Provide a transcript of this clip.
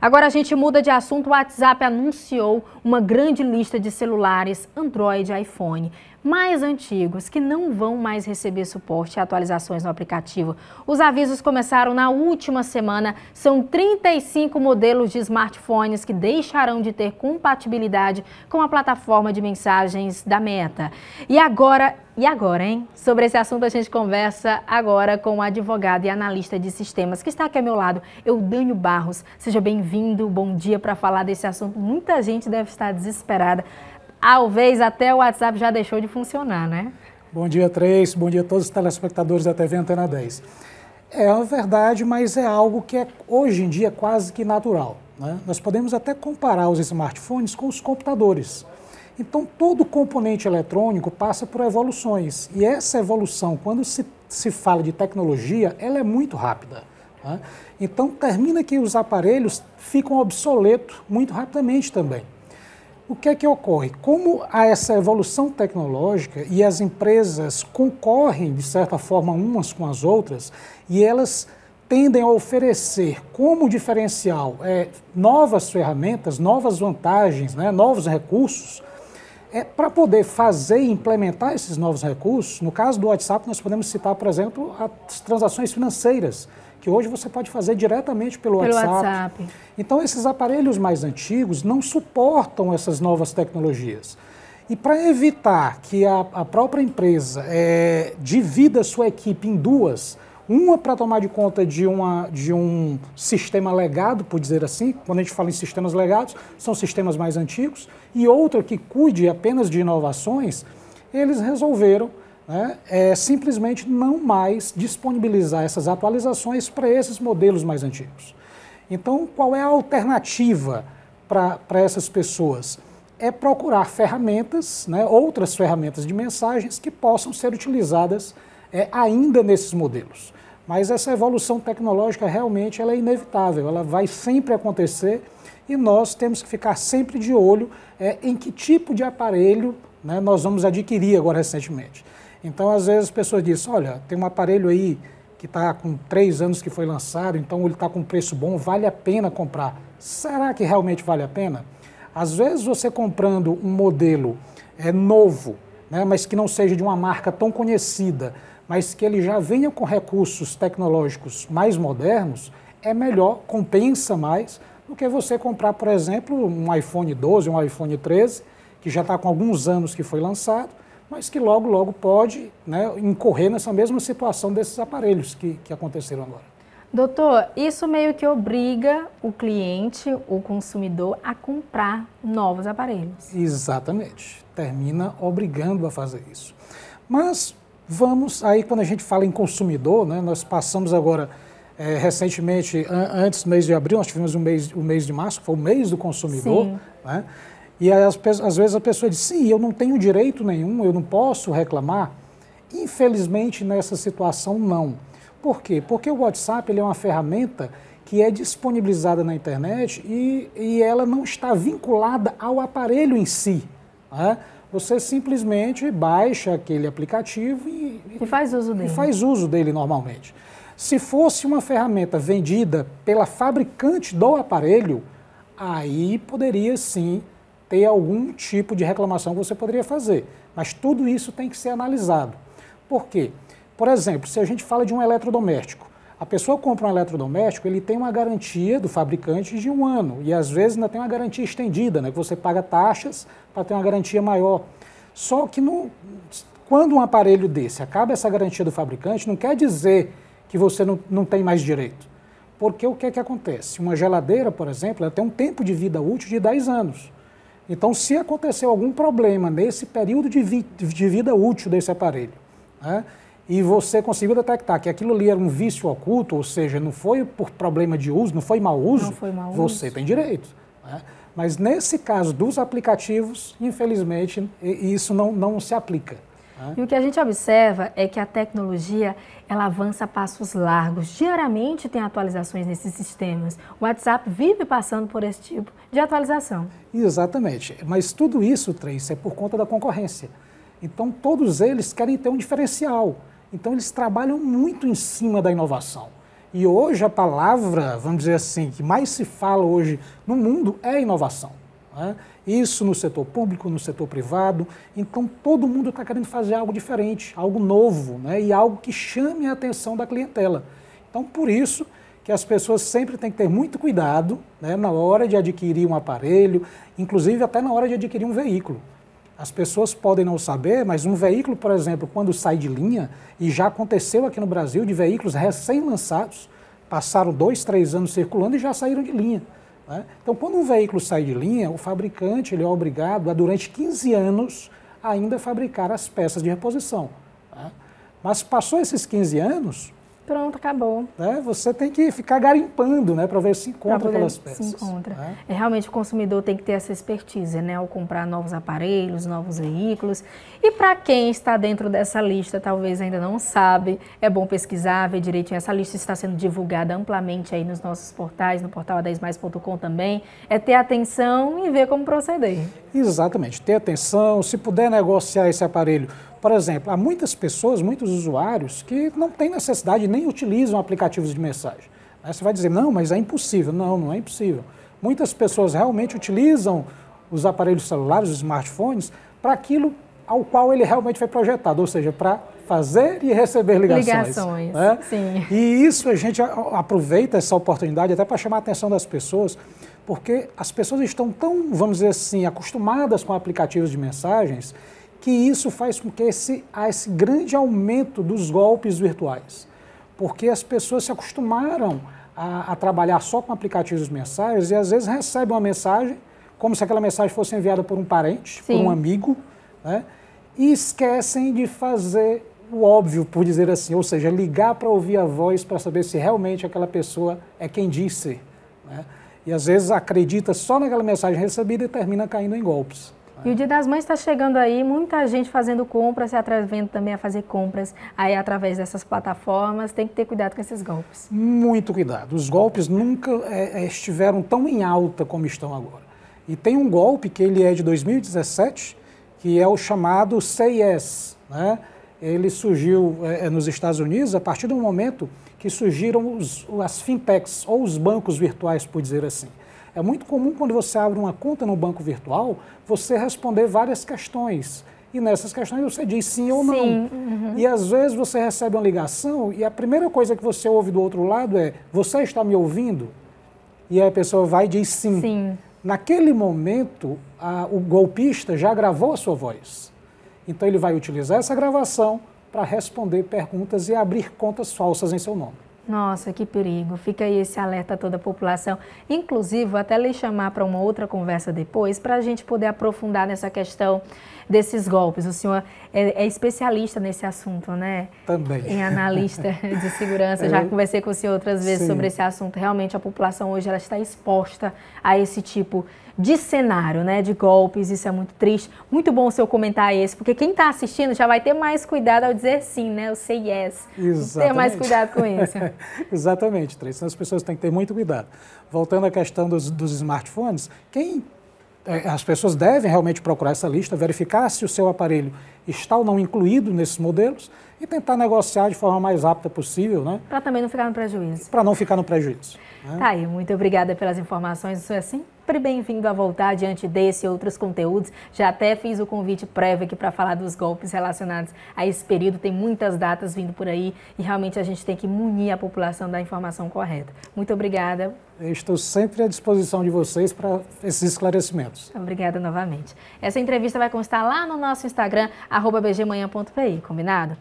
Agora a gente muda de assunto. O WhatsApp anunciou uma grande lista de celulares Android e iPhone mais antigos que não vão mais receber suporte a atualizações no aplicativo. Os avisos começaram na última semana. São 35 modelos de smartphones que deixarão de ter compatibilidade com a plataforma de mensagens da Meta. E agora, e agora, hein? Sobre esse assunto a gente conversa agora com o advogado e analista de sistemas que está aqui ao meu lado, Eudânio Barros. Seja bem-vindo. Bom dia para falar desse assunto. Muita gente deve está desesperada. Talvez até o WhatsApp já deixou de funcionar, né? Bom dia, Três. Bom dia a todos os telespectadores da TV Antena 10. É uma verdade, mas é algo que é, hoje em dia quase que natural. Né? Nós podemos até comparar os smartphones com os computadores. Então, todo componente eletrônico passa por evoluções. E essa evolução, quando se, se fala de tecnologia, ela é muito rápida. Né? Então, termina que os aparelhos ficam obsoletos muito rapidamente também o que é que ocorre? Como há essa evolução tecnológica e as empresas concorrem, de certa forma, umas com as outras, e elas tendem a oferecer como diferencial é, novas ferramentas, novas vantagens, né, novos recursos, é, para poder fazer e implementar esses novos recursos, no caso do WhatsApp, nós podemos citar, por exemplo, as transações financeiras, que hoje você pode fazer diretamente pelo, pelo WhatsApp. WhatsApp. Então, esses aparelhos mais antigos não suportam essas novas tecnologias. E para evitar que a, a própria empresa é, divida sua equipe em duas, uma para tomar de conta de, uma, de um sistema legado, por dizer assim, quando a gente fala em sistemas legados, são sistemas mais antigos, e outra que cuide apenas de inovações, eles resolveram né, é, simplesmente não mais disponibilizar essas atualizações para esses modelos mais antigos. Então, qual é a alternativa para essas pessoas? É procurar ferramentas, né, outras ferramentas de mensagens que possam ser utilizadas é, ainda nesses modelos. Mas essa evolução tecnológica realmente ela é inevitável, ela vai sempre acontecer e nós temos que ficar sempre de olho é, em que tipo de aparelho né, nós vamos adquirir agora recentemente. Então, às vezes, as pessoas dizem, olha, tem um aparelho aí que está com três anos que foi lançado, então ele está com um preço bom, vale a pena comprar. Será que realmente vale a pena? Às vezes você comprando um modelo é, novo, né, mas que não seja de uma marca tão conhecida, mas que ele já venha com recursos tecnológicos mais modernos, é melhor, compensa mais do que você comprar, por exemplo, um iPhone 12, um iPhone 13, que já está com alguns anos que foi lançado, mas que logo, logo pode né, incorrer nessa mesma situação desses aparelhos que, que aconteceram agora. Doutor, isso meio que obriga o cliente, o consumidor, a comprar novos aparelhos. Exatamente. Termina obrigando a fazer isso. Mas Vamos, aí quando a gente fala em consumidor, né, nós passamos agora é, recentemente, an antes do mês de abril, nós tivemos o um mês, o um mês de março, que foi o mês do consumidor, Sim. né? E às, às vezes a pessoa diz, sim, eu não tenho direito nenhum, eu não posso reclamar. Infelizmente, nessa situação, não. Por quê? Porque o WhatsApp ele é uma ferramenta que é disponibilizada na internet e, e ela não está vinculada ao aparelho em si. Né? Você simplesmente baixa aquele aplicativo e, e faz uso dele. E faz uso dele normalmente. Se fosse uma ferramenta vendida pela fabricante do aparelho, aí poderia sim ter algum tipo de reclamação que você poderia fazer. Mas tudo isso tem que ser analisado. Por quê? Por exemplo, se a gente fala de um eletrodoméstico, a pessoa compra um eletrodoméstico, ele tem uma garantia do fabricante de um ano. E às vezes ainda tem uma garantia estendida, né? Que você paga taxas para ter uma garantia maior. Só que no, quando um aparelho desse acaba essa garantia do fabricante, não quer dizer que você não, não tem mais direito. Porque o que é que acontece? Uma geladeira, por exemplo, ela tem um tempo de vida útil de 10 anos. Então, se aconteceu algum problema nesse período de, vi, de vida útil desse aparelho, né? e você conseguiu detectar que aquilo ali era um vício oculto, ou seja, não foi por problema de uso, não foi mau uso, foi mau você uso. tem direito. Né? Mas nesse caso dos aplicativos, infelizmente, isso não, não se aplica. Né? E o que a gente observa é que a tecnologia ela avança a passos largos. Diariamente tem atualizações nesses sistemas. O WhatsApp vive passando por esse tipo de atualização. Exatamente. Mas tudo isso, Trace, é por conta da concorrência. Então, todos eles querem ter um diferencial. Então, eles trabalham muito em cima da inovação. E hoje, a palavra, vamos dizer assim, que mais se fala hoje no mundo é inovação. Né? Isso no setor público, no setor privado. Então, todo mundo está querendo fazer algo diferente, algo novo né? e algo que chame a atenção da clientela. Então, por isso que as pessoas sempre têm que ter muito cuidado né? na hora de adquirir um aparelho, inclusive até na hora de adquirir um veículo. As pessoas podem não saber, mas um veículo, por exemplo, quando sai de linha, e já aconteceu aqui no Brasil de veículos recém-lançados, passaram dois, três anos circulando e já saíram de linha. Né? Então, quando um veículo sai de linha, o fabricante ele é obrigado a, durante 15 anos, ainda fabricar as peças de reposição. Né? Mas passou esses 15 anos, pronto, acabou. Né? Você tem que ficar garimpando, né, para ver se encontra aquelas peças. Se encontra. Né? É, realmente o consumidor tem que ter essa expertise, né, ao comprar novos aparelhos, novos veículos. E para quem está dentro dessa lista, talvez ainda não sabe, é bom pesquisar, ver direitinho. Essa lista está sendo divulgada amplamente aí nos nossos portais, no portal a10mais.com também. É ter atenção e ver como proceder. Exatamente, ter atenção, se puder negociar esse aparelho por exemplo, há muitas pessoas, muitos usuários que não têm necessidade nem utilizam aplicativos de mensagem. Aí você vai dizer, não, mas é impossível. Não, não é impossível. Muitas pessoas realmente utilizam os aparelhos celulares, os smartphones, para aquilo ao qual ele realmente foi projetado, ou seja, para fazer e receber ligações. Né? Ligações, né? sim. E isso a gente aproveita essa oportunidade até para chamar a atenção das pessoas, porque as pessoas estão tão, vamos dizer assim, acostumadas com aplicativos de mensagens que isso faz com que esse, há esse grande aumento dos golpes virtuais, porque as pessoas se acostumaram a, a trabalhar só com aplicativos mensais e às vezes recebem uma mensagem como se aquela mensagem fosse enviada por um parente, Sim. por um amigo, né? e esquecem de fazer o óbvio, por dizer assim, ou seja, ligar para ouvir a voz para saber se realmente aquela pessoa é quem disse. Né? E às vezes acredita só naquela mensagem recebida e termina caindo em golpes. E o Dia das Mães está chegando aí, muita gente fazendo compras, se atrevendo também a fazer compras aí através dessas plataformas. Tem que ter cuidado com esses golpes. Muito cuidado. Os golpes nunca é, é estiveram tão em alta como estão agora. E tem um golpe que ele é de 2017, que é o chamado CIS. Né? Ele surgiu é, é, nos Estados Unidos a partir do momento que surgiram os, as fintechs, ou os bancos virtuais, por dizer assim. É muito comum quando você abre uma conta no banco virtual, você responder várias questões. E nessas questões você diz sim ou sim. não. Uhum. E às vezes você recebe uma ligação e a primeira coisa que você ouve do outro lado é: Você está me ouvindo? E a pessoa vai e diz sim. sim. Naquele momento, a, o golpista já gravou a sua voz. Então ele vai utilizar essa gravação para responder perguntas e abrir contas falsas em seu nome. Nossa, que perigo. Fica aí esse alerta a toda a população. Inclusive, vou até lhe chamar para uma outra conversa depois, para a gente poder aprofundar nessa questão desses golpes. O senhor é, é especialista nesse assunto, né? Também. Em analista de segurança. Já Eu... conversei com o senhor outras vezes Sim. sobre esse assunto. Realmente, a população hoje ela está exposta a esse tipo de cenário, né? De golpes. Isso é muito triste. Muito bom o seu comentar esse, porque quem está assistindo já vai ter mais cuidado ao dizer sim, né? Eu sei yes. Exatamente. Ter mais cuidado com isso. Exatamente, três então As pessoas têm que ter muito cuidado. Voltando à questão dos, dos smartphones, quem é, as pessoas devem realmente procurar essa lista, verificar se o seu aparelho está ou não incluído nesses modelos e tentar negociar de forma mais rápida possível, né? Para também não ficar no prejuízo. Para não ficar no prejuízo. Né? Tá aí, muito obrigada pelas informações. Isso é assim? sempre bem-vindo a voltar diante desse e outros conteúdos. Já até fiz o convite prévio aqui para falar dos golpes relacionados a esse período. Tem muitas datas vindo por aí e realmente a gente tem que munir a população da informação correta. Muito obrigada. Eu estou sempre à disposição de vocês para esses esclarecimentos. Obrigada novamente. Essa entrevista vai constar lá no nosso Instagram, arroba bgmanhã.pi, combinado?